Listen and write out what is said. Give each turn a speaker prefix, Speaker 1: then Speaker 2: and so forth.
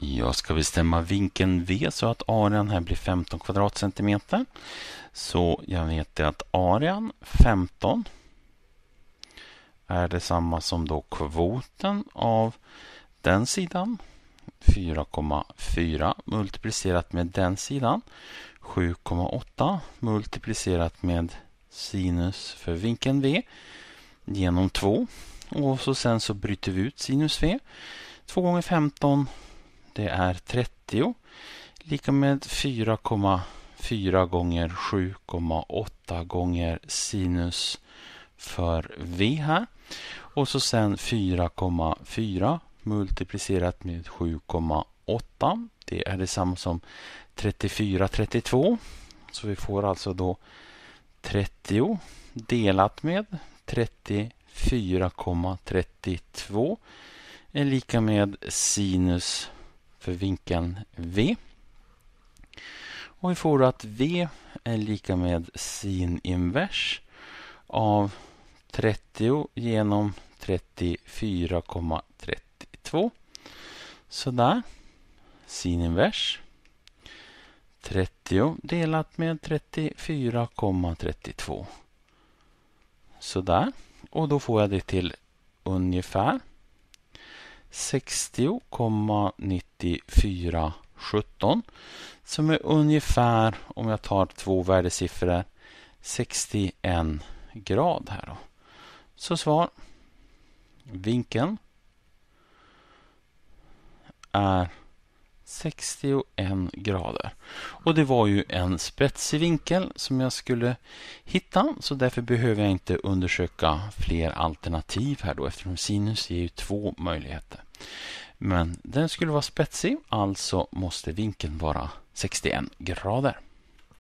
Speaker 1: Jag ska bestämma vinkeln V så att arean här blir 15 kvadratcentimeter. Så jag vet att arean 15 är detsamma som då kvoten av den sidan 4,4 multiplicerat med den sidan 7,8 multiplicerat med sinus för vinkeln V genom 2 och så sen så bryter vi ut sinus V 2 gånger 15 det är 30 lika med 4,4 gånger 7,8 gånger sinus för V här. Och så sen 4,4 multiplicerat med 7,8. Det är detsamma som 34,32. Så vi får alltså då 30 delat med 34,32 är lika med sinus för vinkeln V. Och vi får att V är lika med sin invers av 30 genom 34,32. Sådär. Sin invers. 30 delat med 34,32. Sådär. Och då får jag det till ungefär 60,9417 som är ungefär, om jag tar två värdesiffror, 61 grad här då. Så svar. Vinkeln är 61 grader. Och det var ju en spetsig vinkel som jag skulle hitta så därför behöver jag inte undersöka fler alternativ här då eftersom sinus ger ju två möjligheter. Men den skulle vara spetsig, alltså måste vinkeln vara 61 grader.